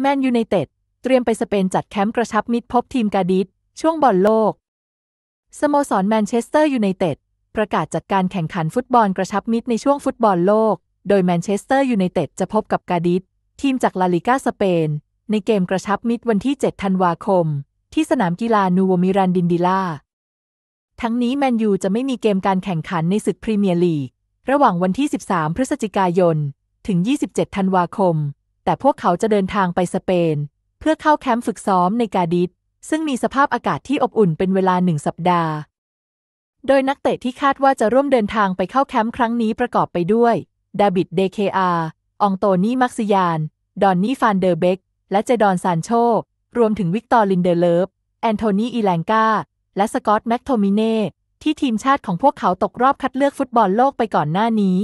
แมนยูไนเต็ดเตรียมไปสเปนจัดแคมป์กระชับมิตรพบทีมกาดิสช่วงบอลโลก สโมสรแมนเชสเตอร์ยูไนเต็ดประกาศจัดการแข่งขันฟุตบอลกระชับมิตรในช่วงฟุตบอลโลก โดยแมนเชสเตอร์ยูไนเต็ดจะพบกับกาดิสทีมจากลาลิกาสเปน ในเกมกระชับมิตรวันที่ 7 ธันวาคม ที่สนามกีฬานูโวมิรันดินดิล่า ทั้งนี้แมนยูจะไม่มีเกมการแข่งขันในศึกพรีเมียร์ลีกระหว่างวันที่ 13 พฤศจิกายน ถึง 27 ธันวาคมแต่พวกเขาจะเดินทางไปสเปน เพื่อเข้าแคมป์ฝึกซ้อมในกาดิสซึ่งมีสภาพอากาศที่อบอุ่นเป็นเวลาหนึ่งสัปดาห์ โดยนักเตะที่คาดว่าจะร่วมเดินทางไปเข้าแคมป์ครั้งนี้ประกอบไปด้วยดาบิด เดเคอาองโตนี่มักซิยาน ดอนนี่ ฟาน เดอร์เบกและเจดอน ซานโชรวมถึงวิกตอร์ ลินเดเลิฟแอนโทนีอีแลงกาและสกอตแม็กโทมิเน่ที่ทีมชาติของพวกเขาตกรอบคัดเลือกฟุตบอลโลกไปก่อนหน้านี้